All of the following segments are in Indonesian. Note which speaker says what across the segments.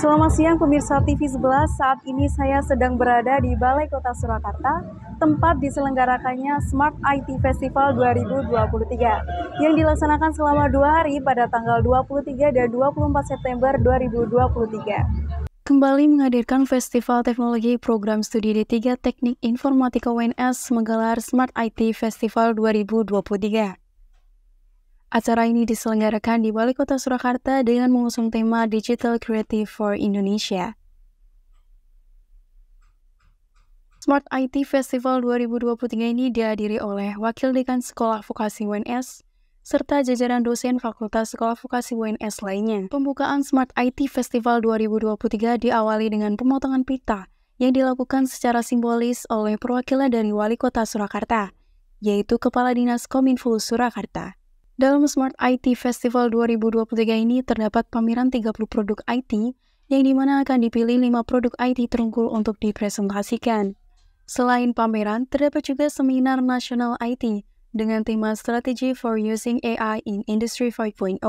Speaker 1: Selamat siang pemirsa TV 11. Saat ini saya sedang berada di Balai Kota Surakarta, tempat diselenggarakannya Smart IT Festival 2023 yang dilaksanakan selama dua hari pada tanggal 23 dan 24 September 2023 kembali menghadirkan Festival Teknologi Program Studi D3 Teknik Informatika UNS menggelar Smart IT Festival 2023. Acara ini diselenggarakan di Wali Kota Surakarta dengan mengusung tema Digital Creative for Indonesia. Smart IT Festival 2023 ini dihadiri oleh Wakil Dekan Sekolah Vokasi UNS, serta jajaran dosen Fakultas Sekolah Vokasi UNS lainnya. Pembukaan Smart IT Festival 2023 diawali dengan pemotongan pita yang dilakukan secara simbolis oleh perwakilan dari Wali Kota Surakarta, yaitu Kepala Dinas Kominfo Surakarta. Dalam Smart IT Festival 2023 ini terdapat pameran 30 produk IT yang dimana akan dipilih 5 produk IT terunggul untuk dipresentasikan. Selain pameran, terdapat juga seminar nasional IT dengan tema Strategy for Using AI in Industry 5.0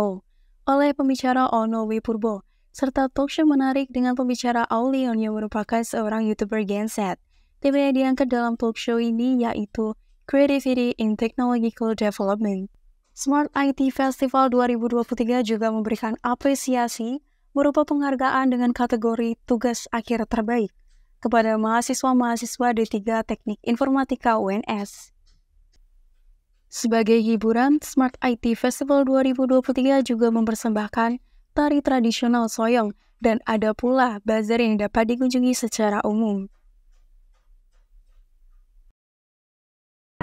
Speaker 1: oleh pembicara Ono Wipurbo, serta talkshow menarik dengan pembicara Aulion yang merupakan seorang YouTuber Genset. Tema yang diangkat dalam talkshow ini yaitu Creativity in Technological Development. Smart IT Festival 2023 juga memberikan apresiasi berupa penghargaan dengan kategori tugas akhir terbaik kepada mahasiswa-mahasiswa D3 Teknik Informatika UNS. Sebagai hiburan, Smart IT Festival 2023 juga mempersembahkan tari tradisional Soyong dan ada pula bazar yang dapat dikunjungi secara umum.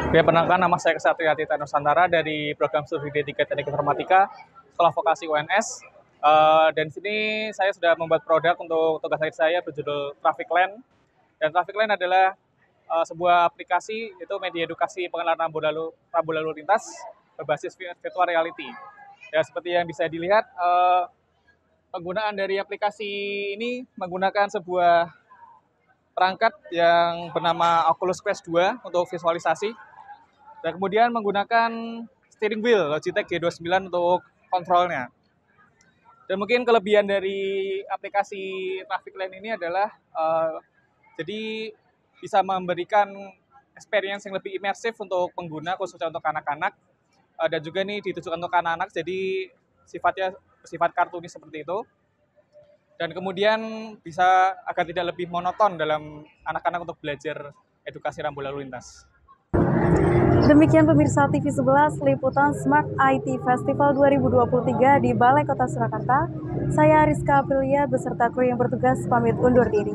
Speaker 2: Oke, ya, penangkan nama saya Kesatria Tita Nusantara dari program studi D3 Teknik Informatika, sekolah vokasi UNS. Uh, eh, dan sini saya sudah membuat produk untuk tugas akhir saya berjudul Traffic Lane Dan Traffic Lane adalah uh, sebuah aplikasi itu media edukasi pengenalan rambu lalu, rambu lalu lintas berbasis virtual reality. Ya, seperti yang bisa dilihat, uh, penggunaan dari aplikasi ini menggunakan sebuah perangkat yang bernama Oculus Quest 2 untuk visualisasi dan kemudian menggunakan steering wheel Logitech G29 untuk kontrolnya. Dan mungkin kelebihan dari aplikasi Traffic Lane ini adalah uh, jadi bisa memberikan experience yang lebih imersif untuk pengguna khususnya untuk anak-anak uh, dan juga ini ditujukan untuk anak-anak jadi sifatnya sifat kartunis seperti itu. Dan kemudian bisa agar tidak lebih monoton dalam anak-anak untuk belajar edukasi rambu lalu lintas.
Speaker 1: Demikian pemirsa TV 11 liputan Smart IT Festival 2023 di Balai Kota Surakarta. Saya Ariska Aprilia beserta
Speaker 2: kru yang bertugas pamit undur diri.